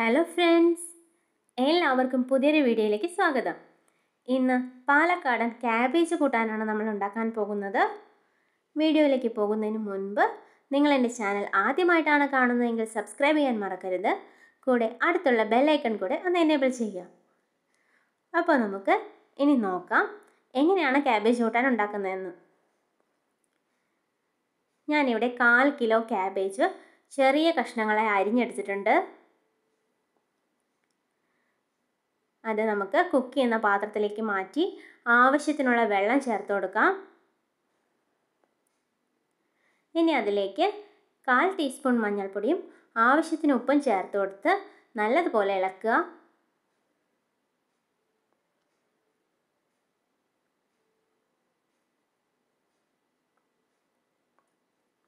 hello friends എല്ലാവർക്കും പുതിയൊരു വീഡിയോയിലേക്ക് സ്വാഗതം ഇന്ന് പാലക്കാടൻ ക്യാബേജ് കൂട്ടാനാണ് നമ്മൾ ഉണ്ടാക്കാൻ പോകുന്നത് വീഡിയോയിലേക്ക് പോകുന്നതിന് മുൻപ് നിങ്ങൾ എൻ്റെ ചാനൽ ആദ്യമായിട്ടാണ് കാണുന്നതെങ്കിൽ സബ്സ്ക്രൈബ് ചെയ്യാൻ മറക്കരുത് കൂടെ അടുത്തുള്ള ബെല്ലൈക്കൺ കൂടെ ഒന്ന് എനേബിൾ ചെയ്യുക അപ്പോൾ നമുക്ക് ഇനി നോക്കാം എങ്ങനെയാണ് ക്യാബേജ് കൂട്ടാൻ ഉണ്ടാക്കുന്നതെന്ന് ഞാനിവിടെ കാൽ കിലോ ക്യാബേജ് ചെറിയ കഷ്ണങ്ങളെ അരിഞ്ഞെടുത്തിട്ടുണ്ട് അത് നമുക്ക് കുക്ക് ചെയ്യുന്ന പാത്രത്തിലേക്ക് മാറ്റി ആവശ്യത്തിനുള്ള വെള്ളം ചേർത്ത് കൊടുക്കാം ഇനി അതിലേക്ക് കാൽ ടീസ്പൂൺ മഞ്ഞൾപ്പൊടിയും ആവശ്യത്തിന് ഉപ്പും ചേർത്ത് കൊടുത്ത് നല്ലതുപോലെ ഇളക്കുക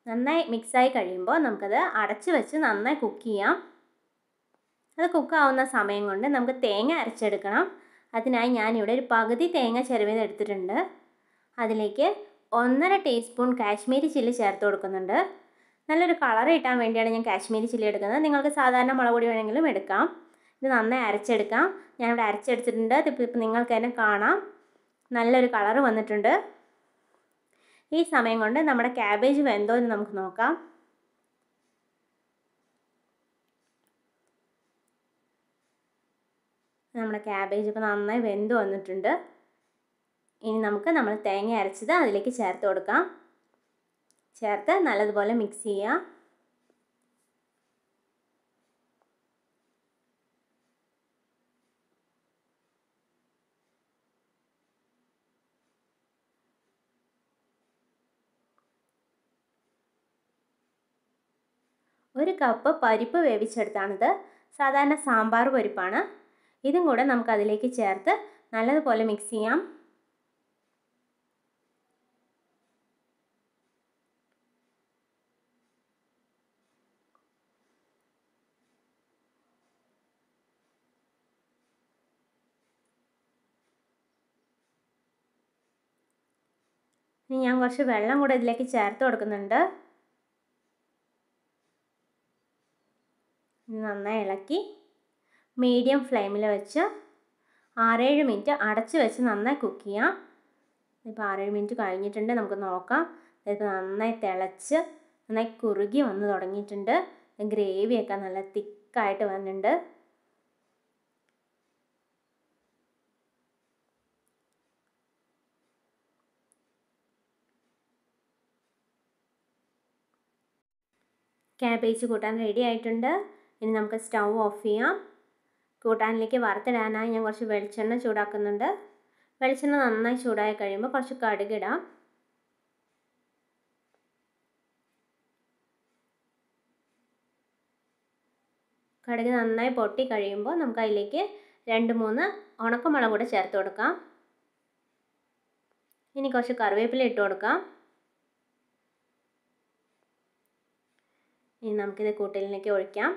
നന്നായി മിക്സായി കഴിയുമ്പോൾ നമുക്കത് അടച്ചു വെച്ച് നന്നായി കുക്ക് ചെയ്യാം അത് കുക്കാവുന്ന സമയം കൊണ്ട് നമുക്ക് തേങ്ങ അരച്ചെടുക്കണം അതിനായി ഞാനിവിടെ ഒരു പകുതി തേങ്ങ ചിരവിത് എടുത്തിട്ടുണ്ട് അതിലേക്ക് ഒന്നര ടീസ്പൂൺ കാശ്മീരി ചില്ലി ചേർത്ത് കൊടുക്കുന്നുണ്ട് നല്ലൊരു കളർ കിട്ടാൻ വേണ്ടിയാണ് ഞാൻ കാശ്മീരി ചില്ലി എടുക്കുന്നത് നിങ്ങൾക്ക് സാധാരണ മുളക് പൊടി വേണമെങ്കിലും എടുക്കാം ഇത് നന്നായി അരച്ചെടുക്കാം ഞാനിവിടെ അരച്ചെടുത്തിട്ടുണ്ട് ഇതിപ്പോൾ ഇപ്പം നിങ്ങൾക്ക് തന്നെ കാണാം നല്ലൊരു കളർ വന്നിട്ടുണ്ട് ഈ സമയം കൊണ്ട് നമ്മുടെ ക്യാബേജ് വെന്തോ എന്ന് നമുക്ക് നോക്കാം നമ്മുടെ ക്യാബേജ് ഇപ്പോൾ നന്നായി വെന്ത് വന്നിട്ടുണ്ട് ഇനി നമുക്ക് നമ്മൾ തേങ്ങ അരച്ചത് അതിലേക്ക് ചേർത്ത് കൊടുക്കാം ചേർത്ത് നല്ലതുപോലെ മിക്സ് ചെയ്യുക ഒരു കപ്പ് പരിപ്പ് വേവിച്ചെടുത്താണിത് സാധാരണ സാമ്പാർ പരിപ്പാണ് ഇതും കൂടെ നമുക്ക് അതിലേക്ക് ചേർത്ത് നല്ലതുപോലെ മിക്സ് ചെയ്യാം ഇനി ഞാൻ കുറച്ച് വെള്ളം കൂടെ ഇതിലേക്ക് ചേർത്ത് കൊടുക്കുന്നുണ്ട് നന്നായി ഇളക്കി മീഡിയം ഫ്ലെയിമിൽ വെച്ച് ആറേഴ് മിനിറ്റ് അടച്ച് വെച്ച് നന്നായി കുക്ക് ചെയ്യാം ഇപ്പോൾ ആറേഴ് മിനിറ്റ് കഴിഞ്ഞിട്ടുണ്ട് നമുക്ക് നോക്കാം ഇത് നന്നായി തിളച്ച് നന്നായി കുറുകി വന്ന് തുടങ്ങിയിട്ടുണ്ട് ഗ്രേവിയൊക്കെ നല്ല തിക്കായിട്ട് വന്നിട്ടുണ്ട് ക്യാബേജ് കൂട്ടാൻ റെഡി ആയിട്ടുണ്ട് ഇനി നമുക്ക് സ്റ്റൗ ഓഫ് ചെയ്യാം കൂട്ടാനിലേക്ക് വറുത്തിടാനായി ഞാൻ കുറച്ച് വെളിച്ചെണ്ണ ചൂടാക്കുന്നുണ്ട് വെളിച്ചെണ്ണ നന്നായി ചൂടായി കഴിയുമ്പോൾ കുറച്ച് കടുകിടാം കടുക് നന്നായി പൊട്ടി കഴിയുമ്പോൾ നമുക്ക് അതിലേക്ക് രണ്ട് മൂന്ന് ഉണക്കമുളക് കൂടെ ചേർത്ത് കൊടുക്കാം ഇനി കുറച്ച് കറിവേപ്പില ഇട്ട് കൊടുക്കാം ഇനി നമുക്കിത് കൂട്ടലിലേക്ക് ഒഴിക്കാം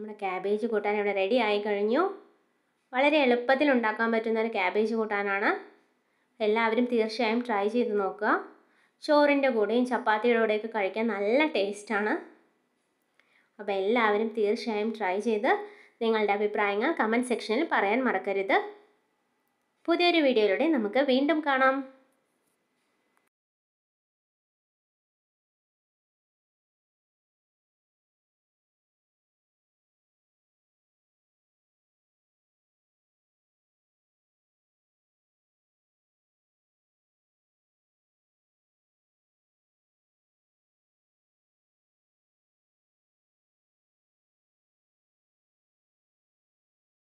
നമ്മുടെ ക്യാബേജ് കൂട്ടാൻ ഇവിടെ റെഡി ആയി കഴിഞ്ഞു വളരെ എളുപ്പത്തിൽ ഉണ്ടാക്കാൻ പറ്റുന്ന ഒരു ക്യാബേജ് കൂട്ടാനാണ് എല്ലാവരും തീർച്ചയായും ട്രൈ ചെയ്ത് നോക്കുക ചോറിൻ്റെ കൂടെയും ചപ്പാത്തിയുടെ കൂടെയൊക്കെ കഴിക്കാൻ നല്ല ടേസ്റ്റാണ് അപ്പോൾ എല്ലാവരും തീർച്ചയായും ട്രൈ ചെയ്ത് നിങ്ങളുടെ അഭിപ്രായങ്ങൾ കമൻറ്റ് സെക്ഷനിൽ പറയാൻ മറക്കരുത് പുതിയൊരു വീഡിയോയിലൂടെ നമുക്ക് വീണ്ടും കാണാം